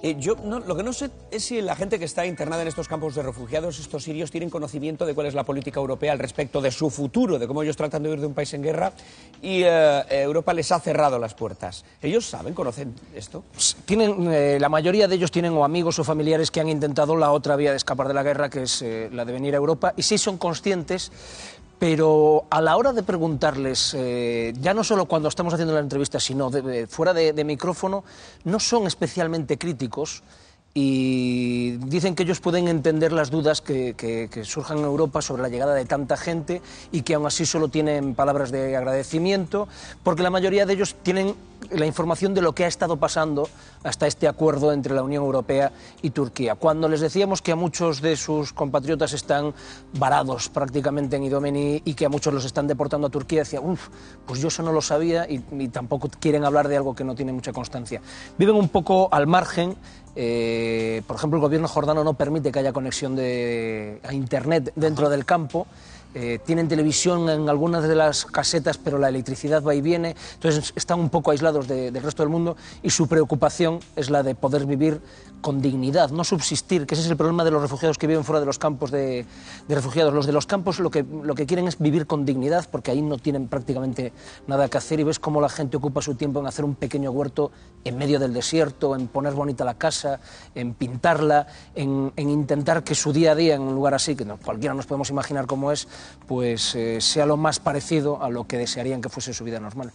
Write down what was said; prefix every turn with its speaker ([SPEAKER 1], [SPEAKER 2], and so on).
[SPEAKER 1] Eh, yo lo que no sé es si la gente que está internada en estos campos de refugiados, estos sirios, tienen conocimiento de cuál es la política europea al respecto de su futuro, de cómo ellos tratan de huir de un país en guerra y eh, Europa les ha cerrado las puertas. ¿Ellos saben, conocen esto?
[SPEAKER 2] Tienen, eh, la mayoría de ellos tienen o amigos o familiares que han intentado la otra vía de escapar de la guerra, que es la de venir a Europa, y sí son conscientes pero a la hora de preguntarles, eh, ya no solo cuando estamos haciendo la entrevista, sino fuera de, micrófono, no son especialmente críticos y, dicen que ellos pueden entender las dudas que, surjan en Europa sobre la llegada de tanta gente y que aún así solo tienen palabras de agradecimiento, porque la mayoría de ellos tienen la información de lo que ha estado pasando hasta este acuerdo entre la Unión Europea y Turquía. Cuando les decíamos que a muchos de sus compatriotas están varados prácticamente en Idomeni y que a muchos los están deportando a Turquía, decía, uff, pues yo eso no lo sabía y tampoco quieren hablar de algo que no tiene mucha constancia. Viven un poco al margen eh, por ejemplo, el gobierno jordano no permite que haya conexión de, a Internet dentro del campo eh, tienen televisión en algunas de las casetas, pero la electricidad va y viene, entonces están un poco aislados del resto del mundo y su preocupación es la de poder vivir con dignidad, no subsistir, que ese es el problema de los refugiados que viven fuera de los campos de, refugiados. Los de los campos lo que, quieren es vivir con dignidad porque ahí no tienen prácticamente nada que hacer y ves cómo la gente ocupa su tiempo en hacer un pequeño huerto en medio del desierto, en poner bonita la casa, en pintarla, en, intentar que su día a día en un lugar así, que cualquiera nos podemos imaginar cómo es, pues eh, sea lo más parecido a lo que desearían que fuese su vida normal.